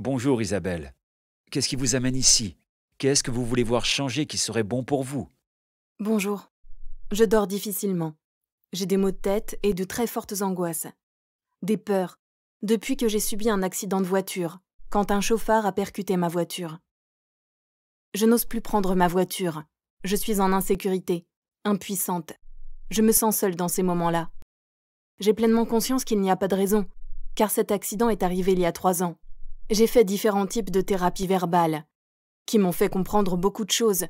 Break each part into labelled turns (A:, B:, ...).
A: Bonjour Isabelle. Qu'est-ce qui vous amène ici Qu'est-ce que vous voulez voir changer qui serait bon pour vous
B: Bonjour. Je dors difficilement. J'ai des maux de tête et de très fortes angoisses. Des peurs. Depuis que j'ai subi un accident de voiture, quand un chauffard a percuté ma voiture. Je n'ose plus prendre ma voiture. Je suis en insécurité, impuissante. Je me sens seule dans ces moments-là. J'ai pleinement conscience qu'il n'y a pas de raison, car cet accident est arrivé il y a trois ans, j'ai fait différents types de thérapies verbales, qui m'ont fait comprendre beaucoup de choses,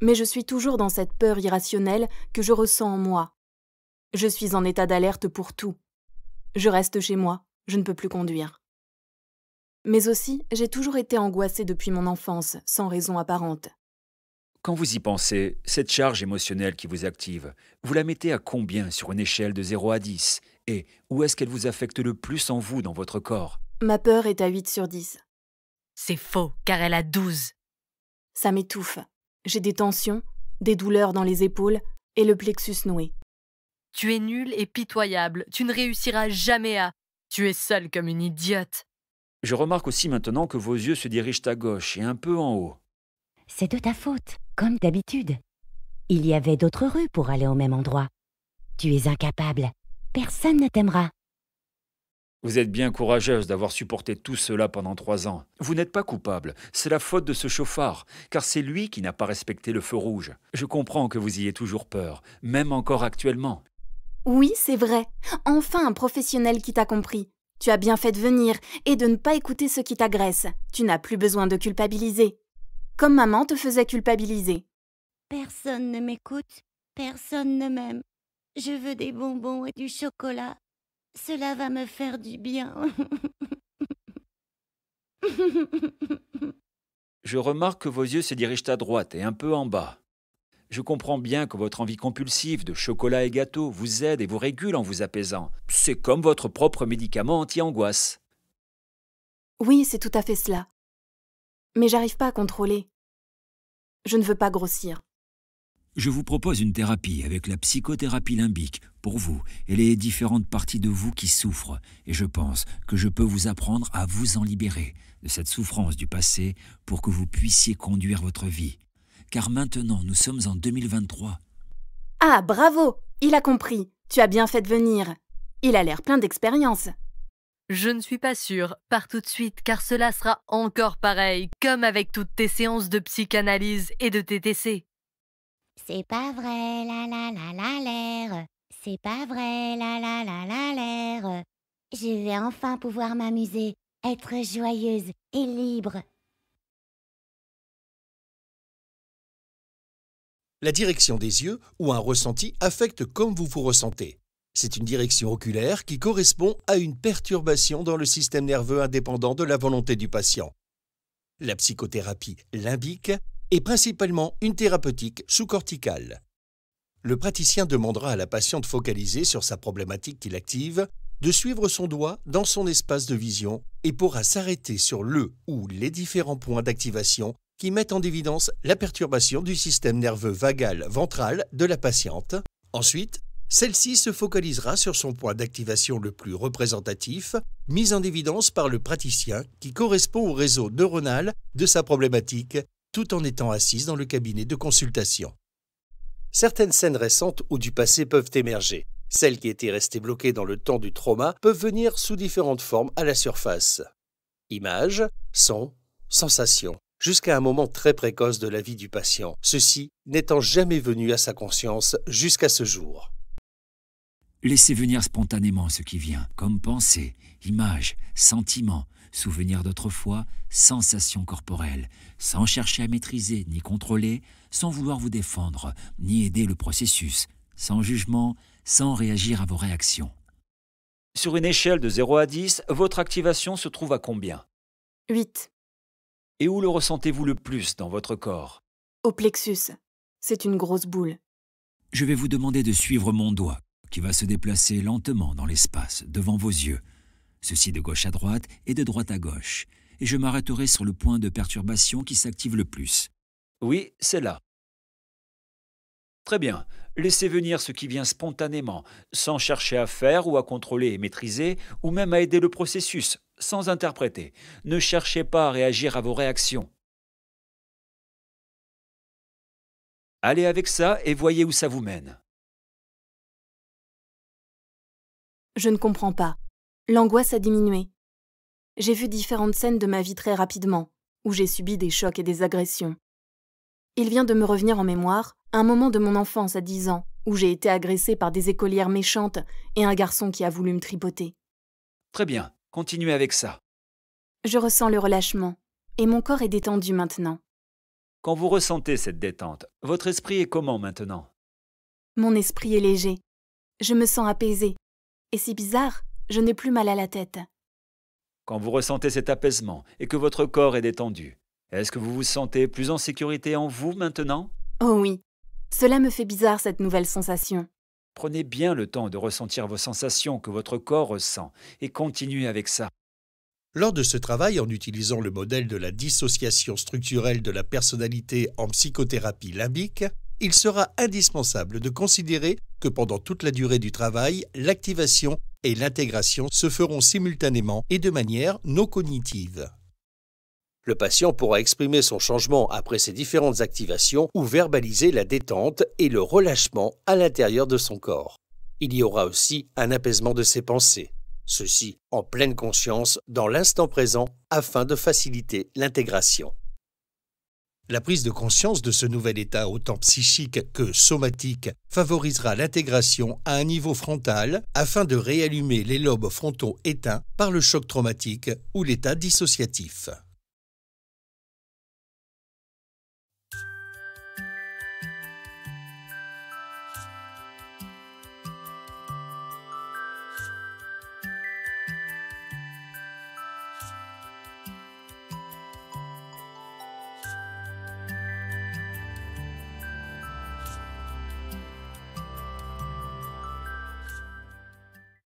B: mais je suis toujours dans cette peur irrationnelle que je ressens en moi. Je suis en état d'alerte pour tout. Je reste chez moi, je ne peux plus conduire. Mais aussi, j'ai toujours été angoissée depuis mon enfance, sans raison apparente.
A: Quand vous y pensez, cette charge émotionnelle qui vous active, vous la mettez à combien sur une échelle de 0 à 10 Et où est-ce qu'elle vous affecte le plus en vous dans votre corps
B: Ma peur est à 8 sur 10. C'est faux, car elle a 12. Ça m'étouffe. J'ai des tensions, des douleurs dans les épaules et le plexus noué. Tu es nul et pitoyable. Tu ne réussiras jamais à. Tu es seule comme une idiote.
A: Je remarque aussi maintenant que vos yeux se dirigent à gauche et un peu en haut.
B: C'est de ta faute, comme d'habitude. Il y avait d'autres rues pour aller au même endroit. Tu es incapable. Personne ne t'aimera.
A: Vous êtes bien courageuse d'avoir supporté tout cela pendant trois ans. Vous n'êtes pas coupable, c'est la faute de ce chauffard, car c'est lui qui n'a pas respecté le feu rouge. Je comprends que vous y ayez toujours peur, même encore actuellement.
B: Oui, c'est vrai. Enfin un professionnel qui t'a compris. Tu as bien fait de venir et de ne pas écouter ceux qui t'agressent. Tu n'as plus besoin de culpabiliser. Comme maman te faisait culpabiliser. Personne ne m'écoute, personne ne m'aime. Je veux des bonbons et du chocolat cela va me faire du bien.
A: Je remarque que vos yeux se dirigent à droite et un peu en bas. Je comprends bien que votre envie compulsive de chocolat et gâteau vous aide et vous régule en vous apaisant. C'est comme votre propre médicament anti-angoisse.
B: Oui, c'est tout à fait cela. Mais j'arrive pas à contrôler. Je ne veux pas grossir.
A: Je vous propose une thérapie avec la psychothérapie limbique pour vous et les différentes parties de vous qui souffrent, et je pense que je peux vous apprendre à vous en libérer de cette souffrance du passé pour que vous puissiez conduire votre vie. Car maintenant, nous sommes en 2023.
B: Ah, bravo Il a compris. Tu as bien fait de venir. Il a l'air plein d'expérience. Je ne suis pas sûre. par tout de suite, car cela sera encore pareil, comme avec toutes tes séances de psychanalyse et de TTC. C'est pas vrai, la la la la l'air. C'est pas vrai, la la la la l'air. Je vais enfin pouvoir m'amuser, être joyeuse et libre.
C: La direction des yeux ou un ressenti affecte comme vous vous ressentez. C'est une direction oculaire qui correspond à une perturbation dans le système nerveux indépendant de la volonté du patient. La psychothérapie limbique et principalement une thérapeutique sous-corticale. Le praticien demandera à la patiente focalisée sur sa problématique qu'il active de suivre son doigt dans son espace de vision et pourra s'arrêter sur le ou les différents points d'activation qui mettent en évidence la perturbation du système nerveux vagal ventral de la patiente. Ensuite, celle-ci se focalisera sur son point d'activation le plus représentatif, mis en évidence par le praticien qui correspond au réseau neuronal de sa problématique tout en étant assise dans le cabinet de consultation. Certaines scènes récentes ou du passé peuvent émerger. Celles qui étaient restées bloquées dans le temps du trauma peuvent venir sous différentes formes à la surface. Images, sons, sensations, jusqu'à un moment très précoce de la vie du patient, ceci n'étant jamais venu à sa conscience jusqu'à ce jour.
A: Laissez venir spontanément ce qui vient, comme pensée, image, sentiment, souvenir d'autrefois, sensation corporelles, sans chercher à maîtriser ni contrôler, sans vouloir vous défendre ni aider le processus, sans jugement, sans réagir à vos réactions. Sur une échelle de 0 à 10, votre activation se trouve à combien 8. Et où le ressentez-vous le plus dans votre corps
B: Au plexus. C'est une grosse boule.
A: Je vais vous demander de suivre mon doigt qui va se déplacer lentement dans l'espace, devant vos yeux, ceci de gauche à droite et de droite à gauche, et je m'arrêterai sur le point de perturbation qui s'active le plus. Oui, c'est là. Très bien, laissez venir ce qui vient spontanément, sans chercher à faire ou à contrôler et maîtriser, ou même à aider le processus, sans interpréter. Ne cherchez pas à réagir à vos réactions. Allez avec ça et voyez où ça vous mène.
B: Je ne comprends pas. L'angoisse a diminué. J'ai vu différentes scènes de ma vie très rapidement, où j'ai subi des chocs et des agressions. Il vient de me revenir en mémoire un moment de mon enfance à dix ans, où j'ai été agressée par des écolières méchantes et un garçon qui a voulu me tripoter.
A: Très bien, continuez avec ça.
B: Je ressens le relâchement, et mon corps est détendu maintenant.
A: Quand vous ressentez cette détente, votre esprit est comment maintenant
B: Mon esprit est léger. Je me sens apaisée et si bizarre, je n'ai plus mal à la tête.
A: Quand vous ressentez cet apaisement et que votre corps est détendu, est-ce que vous vous sentez plus en sécurité en vous maintenant
B: Oh oui, cela me fait bizarre cette nouvelle sensation.
A: Prenez bien le temps de ressentir vos sensations que votre corps
C: ressent et continuez avec ça. Lors de ce travail, en utilisant le modèle de la dissociation structurelle de la personnalité en psychothérapie limbique, il sera indispensable de considérer que pendant toute la durée du travail, l'activation et l'intégration se feront simultanément et de manière non cognitive. Le patient pourra exprimer son changement après ces différentes activations ou verbaliser la détente et le relâchement à l'intérieur de son corps. Il y aura aussi un apaisement de ses pensées, ceci en pleine conscience dans l'instant présent afin de faciliter l'intégration. La prise de conscience de ce nouvel état autant psychique que somatique favorisera l'intégration à un niveau frontal afin de réallumer les lobes frontaux éteints par le choc traumatique ou l'état dissociatif.